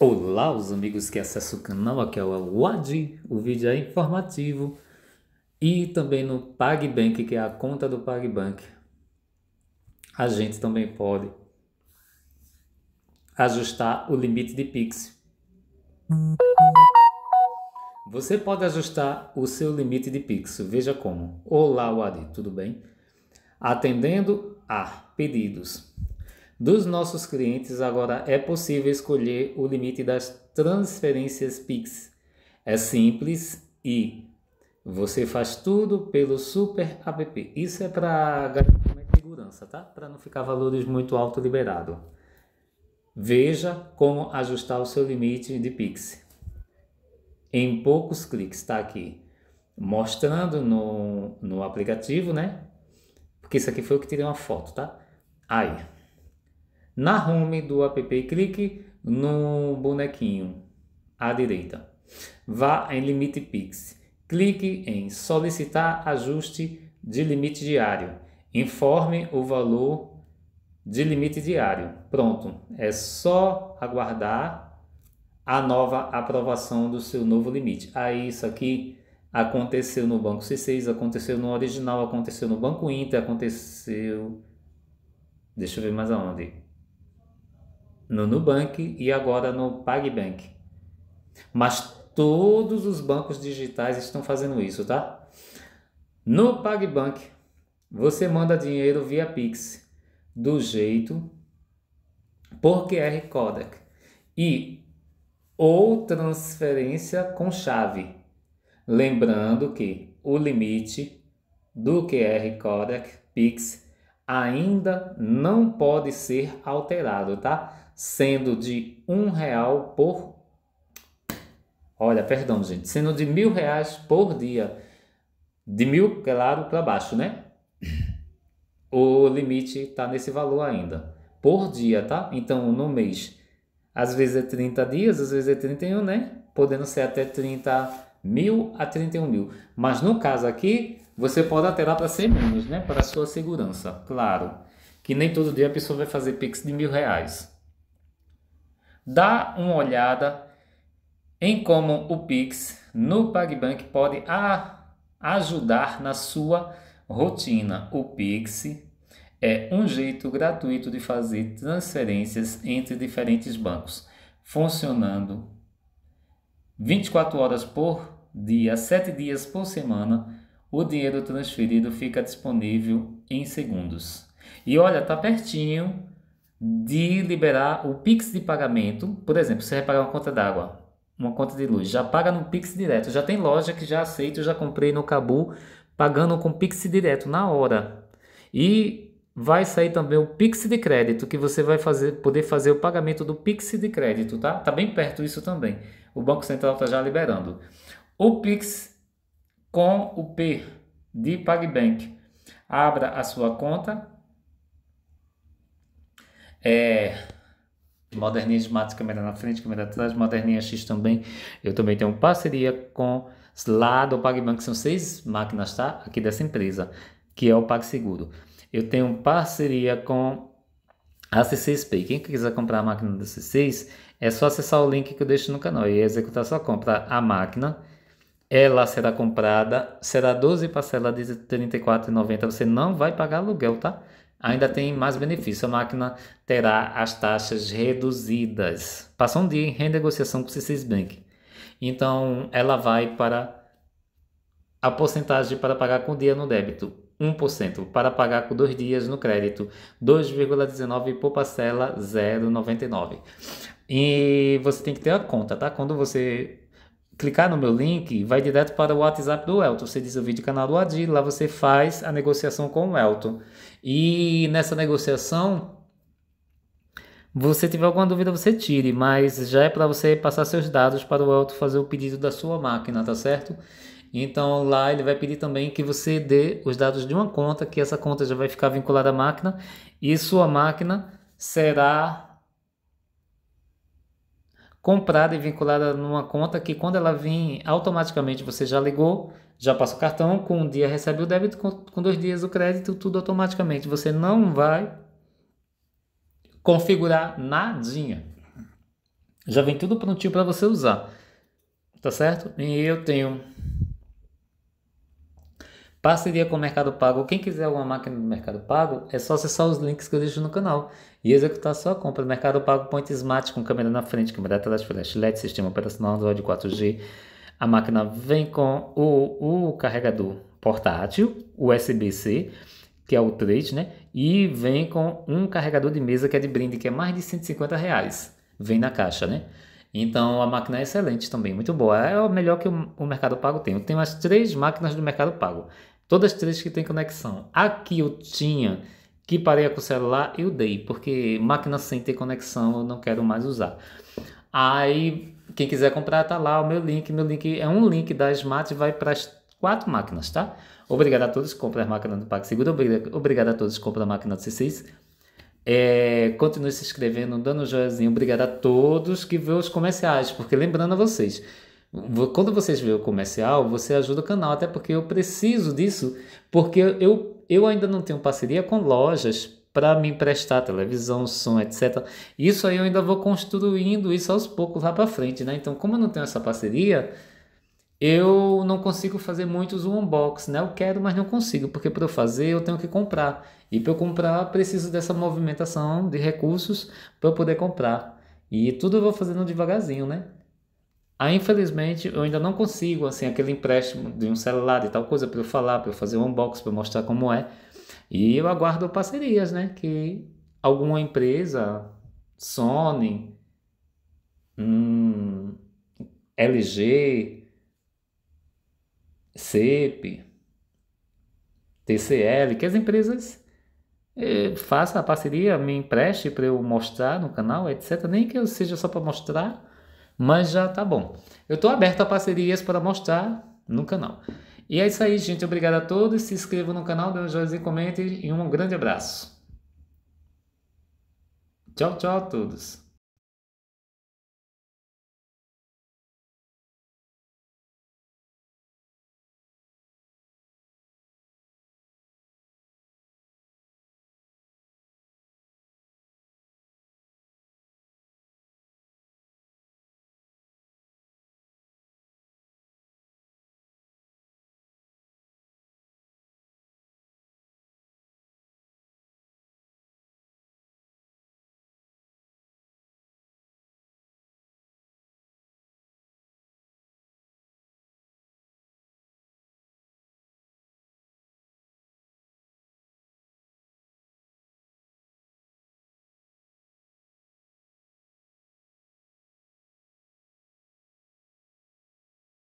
Olá, os amigos que acessam o canal, aqui é o Wadi, o vídeo é informativo e também no PagBank, que é a conta do PagBank. A gente também pode ajustar o limite de Pix. Você pode ajustar o seu limite de Pix, veja como. Olá, Wadi, tudo bem? Atendendo a pedidos dos nossos clientes, agora é possível escolher o limite das transferências Pix. É simples e você faz tudo pelo Super App. Isso é para garantir mais segurança, tá? Para não ficar valores muito alto liberado. Veja como ajustar o seu limite de Pix. Em poucos cliques, está aqui mostrando no, no aplicativo, né? Porque isso aqui foi o que tirei uma foto, tá? Aí. Na home do app, clique no bonequinho à direita. Vá em limite Pix. Clique em solicitar ajuste de limite diário. Informe o valor de limite diário. Pronto, é só aguardar a nova aprovação do seu novo limite. Aí isso aqui aconteceu no banco C6, aconteceu no original, aconteceu no banco Inter, aconteceu Deixa eu ver mais aonde no Nubank e agora no PagBank. Mas todos os bancos digitais estão fazendo isso, tá? No PagBank, você manda dinheiro via Pix do jeito por QR Codec e ou transferência com chave. Lembrando que o limite do QR Codec Pix ainda não pode ser alterado, tá? sendo de um real por. Olha, perdão, gente, sendo de mil reais por dia, de mil, claro, para baixo, né? O limite está nesse valor ainda, por dia, tá? Então, no mês, às vezes é 30 dias, às vezes é 31, né? Podendo ser até 30 mil a 31 mil. Mas no caso aqui, você pode alterar para ser menos, né? Para sua segurança, claro. Que nem todo dia a pessoa vai fazer Pix de mil reais dá uma olhada em como o Pix no PagBank pode a, ajudar na sua rotina. O Pix é um jeito gratuito de fazer transferências entre diferentes bancos, funcionando 24 horas por dia, 7 dias por semana. O dinheiro transferido fica disponível em segundos. E olha, tá pertinho de liberar o Pix de pagamento. Por exemplo, você pagar uma conta d'água, uma conta de luz, já paga no Pix direto. Já tem loja que já aceita, eu já comprei no Cabu pagando com Pix direto na hora. E vai sair também o Pix de crédito, que você vai fazer, poder fazer o pagamento do Pix de crédito, tá? Tá bem perto isso também. O Banco Central está já liberando. O Pix com o P de PagBank. Abra a sua conta é, moderninhas matos, câmera na frente, câmera atrás, moderninha X também. Eu também tenho parceria com lá do PagBank, são seis máquinas, tá? Aqui dessa empresa, que é o PagSeguro. Eu tenho parceria com a C6Pay. Quem quiser comprar a máquina da C6, é só acessar o link que eu deixo no canal e executar sua compra. A máquina, ela será comprada, será 12 parcelas de R$34,90. Você não vai pagar aluguel, tá? ainda tem mais benefício. A máquina terá as taxas reduzidas. um dia em renegociação com o C6 Bank. Então, ela vai para a porcentagem para pagar com dia no débito, 1%, para pagar com dois dias no crédito, 2,19 por parcela 0,99. E você tem que ter a conta, tá? Quando você clicar no meu link, vai direto para o WhatsApp do Elton. Você diz o vídeo canal do Adi, lá você faz a negociação com o Elton. E nessa negociação, você tiver alguma dúvida, você tire, mas já é para você passar seus dados para o Elton fazer o pedido da sua máquina, tá certo? Então lá ele vai pedir também que você dê os dados de uma conta, que essa conta já vai ficar vinculada à máquina e sua máquina será comprada e vinculada numa conta que quando ela vem automaticamente você já ligou, já passa o cartão, com um dia recebe o débito, com, com dois dias o crédito, tudo automaticamente. Você não vai configurar nadinha. Já vem tudo prontinho para você usar. Tá certo? E eu tenho Parceria com o Mercado Pago. Quem quiser alguma máquina do Mercado Pago, é só acessar os links que eu deixo no canal e executar sua compra Mercado Pago Point Smart com câmera na frente, câmera atrás, flash LED, sistema operacional Android 4G. A máquina vem com o, o carregador portátil USB-C, que é o 3, né? E vem com um carregador de mesa que é de brinde, que é mais de 150 reais. Vem na caixa, né? Então a máquina é excelente também, muito boa. É o melhor que o Mercado Pago tem. eu tenho as três máquinas do Mercado Pago. Todas três que têm conexão. Aqui eu tinha que parei com o celular, eu dei, porque máquina sem ter conexão eu não quero mais usar. Aí, quem quiser comprar, tá lá o meu link. Meu link é um link da Smart, vai para as quatro máquinas, tá? Obrigado a todos que compram as máquina do seguro. obrigado a todos que compram a máquina do C6. É, continue se inscrevendo, dando um joinha. Obrigado a todos que vê os comerciais, porque lembrando a vocês, quando vocês vê o comercial, você ajuda o canal, até porque eu preciso disso, porque eu, eu ainda não tenho parceria com lojas para me emprestar televisão, som, etc. Isso aí eu ainda vou construindo isso aos poucos lá para frente, né? Então, como eu não tenho essa parceria, eu não consigo fazer muitos unbox, né? Eu quero, mas não consigo, porque para eu fazer eu tenho que comprar. E para eu comprar, preciso dessa movimentação de recursos para eu poder comprar. E tudo eu vou fazendo devagarzinho, né? Aí, infelizmente, eu ainda não consigo, assim, aquele empréstimo de um celular e tal coisa para eu falar, para eu fazer um unboxing, para mostrar como é. E eu aguardo parcerias, né? Que alguma empresa, Sony, hum, LG, CEP, TCL, que as empresas eh, façam a parceria, me empreste para eu mostrar no canal, etc. Nem que eu seja só para mostrar, mas já tá bom. Eu estou aberto a parcerias para mostrar no canal. E é isso aí, gente. Obrigado a todos. Se inscreva no canal, dê um joinha comente e um grande abraço. Tchau, tchau a todos.